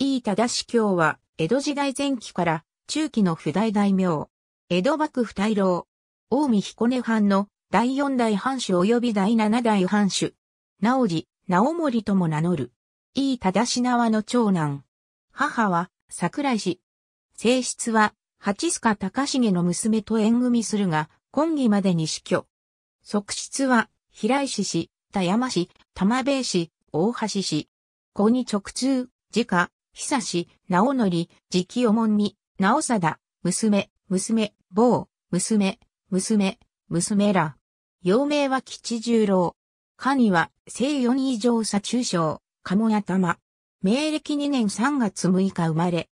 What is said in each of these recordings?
井伊忠教は、江戸時代前期から中期の不代大名。江戸幕府大老。近江彦根藩の第四代藩主及び第七代藩主。直治、直盛とも名乗る。井伊忠縄の長男。母は、桜井氏。性質は、八塚隆重の娘と縁組するが、今義までに死去。側室は、平石氏、田山氏、玉兵衛氏、大橋氏。子に直通、自家、久し、直則、直清門に、直貞、娘、娘、某、娘、娘、娘ら。幼名は吉十郎。下には、西四以上左中将、鴨頭。明暦二年三月六日生まれ。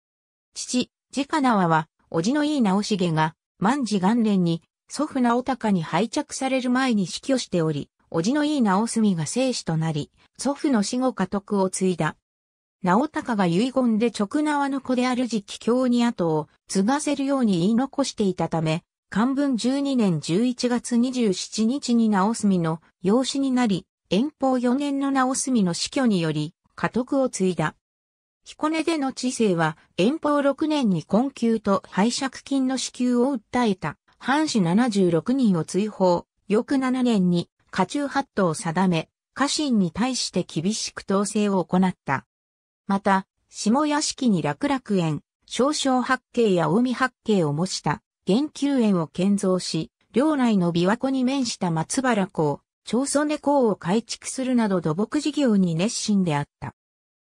父、直縄は、叔父の井直重が、万事元年に、祖父直隆に拝着される前に死去しており、叔父の井直澄が生死となり、祖父の死後家督を継いだ。直高が遺言で直縄の子である時期京に後を継がせるように言い残していたため、漢文12年11月27日に直隅の養子になり、遠方4年の直隅の死去により、家督を継いだ。彦根での知性は、遠方6年に困窮と拝借金の支給を訴えた、藩士76人を追放、翌7年に、家中八頭を定め、家臣に対して厳しく統制を行った。また、下屋敷に楽楽園、少々八景や海八景を模した、玄宮園を建造し、領内の琵琶湖に面した松原港、長曽根港を改築するなど土木事業に熱心であった。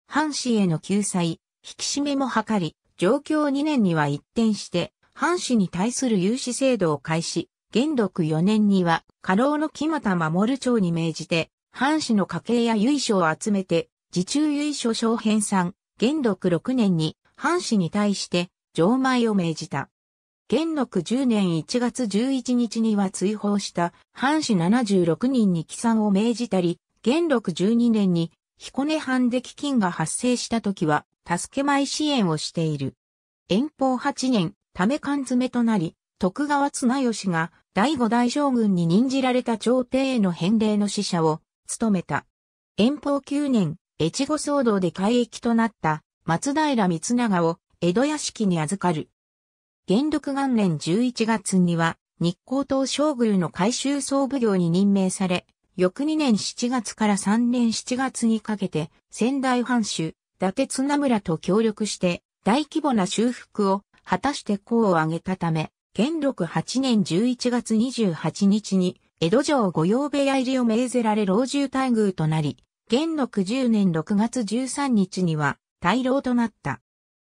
藩士への救済、引き締めも図り、状況2年には一転して、藩士に対する融資制度を開始、元禄4年には家老の木又守町に命じて、藩士の家計や由緒を集めて、自中由緒小編さ元禄6年に、藩士に対して、上前を命じた。元禄10年1月11日には追放した藩士76人に帰参を命じたり、元禄12年に彦根藩で飢饉が発生した時は、助け前支援をしている。遠方8年、ため缶詰となり、徳川綱吉が第五大将軍に任じられた朝廷への返礼の使者を務めた。遠方9年、越後騒動で海域となった松平光長を江戸屋敷に預かる。元禄元年11月には日光東将宮の改修総奉行に任命され、翌2年7月から3年7月にかけて仙台藩主、伊達綱村と協力して大規模な修復を果たして功を挙げたため、元禄8年11月28日に江戸城御用部屋入りを命ぜられ老中待遇となり、元禄10年6月13日には大老となった。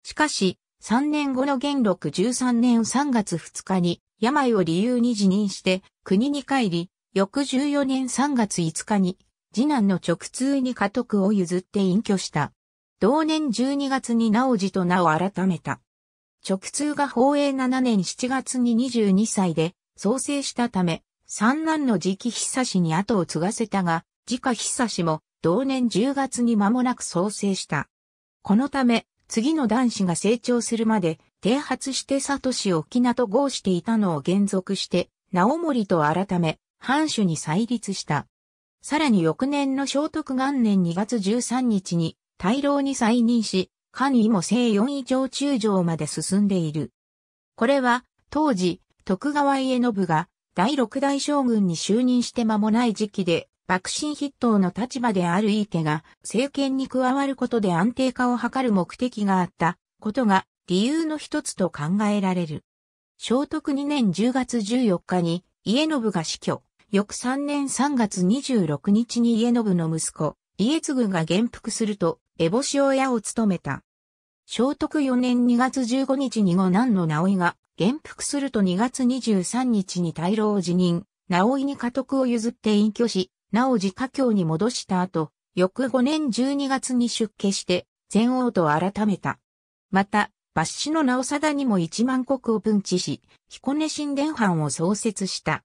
しかし、3年後の元禄13年3月2日に病を理由に辞任して国に帰り、翌14年3月5日に次男の直通に家督を譲って隠居した。同年12月に直次と名を改めた。直通が宝永7年7月に22歳で創生したため、三男の直久氏に後を継がせたが、直久氏も同年10月に間もなく創生した。このため、次の男子が成長するまで、剃発して里市・を沖縄と合していたのを原則して、直森と改め、藩主に再立した。さらに翌年の聖徳元年2月13日に、大老に再任し、官位も正四以上中将まで進んでいる。これは、当時、徳川家信が、第六代将軍に就任して間もない時期で、幕臣筆頭の立場である井家が政権に加わることで安定化を図る目的があったことが理由の一つと考えられる。聖徳2年10月14日に家信が死去、翌3年3月26日に家信の息子、家継が元服すると、烏帽子親を務めた。聖徳4年2月15日に後男の直井が元服すると2月23日に大老を辞任、直井に家督を譲って隠居し、なお自家境に戻した後、翌5年12月に出家して、全王と改めた。また、抜子の直貞にも一万国を分置し、彦根神殿藩を創設した。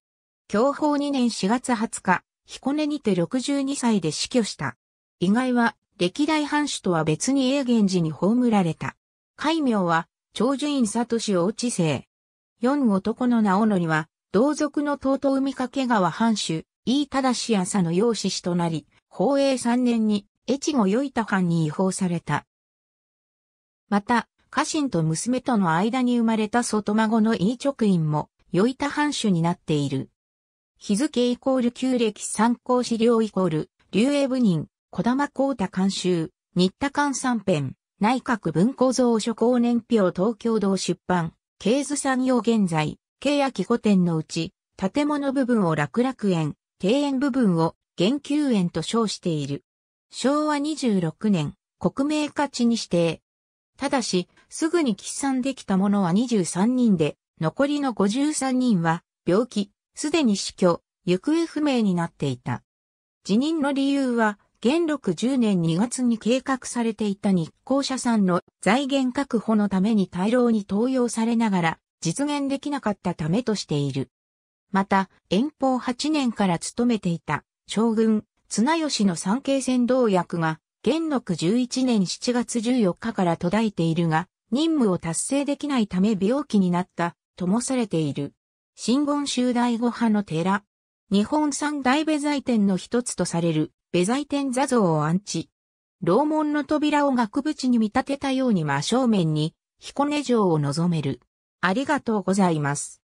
享保2年4月20日、彦根にて62歳で死去した。意外は、歴代藩主とは別に永源寺に葬られた。戒名は、長寿院里氏王知世。四男の直則は、同族の東東海掛川藩主、井伊正朝の養子となり、宝永3年に越後与板藩に違法された。また、家臣と娘との間に生まれた外孫の井伊直院も、与板藩主になっている。日付イコール旧暦参考資料イコール、竜英部人、小玉光太監修、新田官三編、内閣文庫蔵書公年表東京堂出版、経図産業現在、契約古典のうち、建物部分を楽楽園、庭園部分を研究園と称している。昭和26年、国名価値に指定。ただし、すぐに喫算できた者は23人で、残りの53人は、病気、すでに死去、行方不明になっていた。辞任の理由は、元禄10年2月に計画されていた日光社産の財源確保のために大量に投用されながら実現できなかったためとしている。また、遠方8年から勤めていた将軍、綱吉の三景戦同役が、元禄11年7月14日から途絶えているが、任務を達成できないため病気になった、ともされている。新言宗大五派の寺。日本三大部ザ店天の一つとされる、部ザ店天座像を安置。楼門の扉を額縁に見立てたように真正面に、彦根城を望める。ありがとうございます。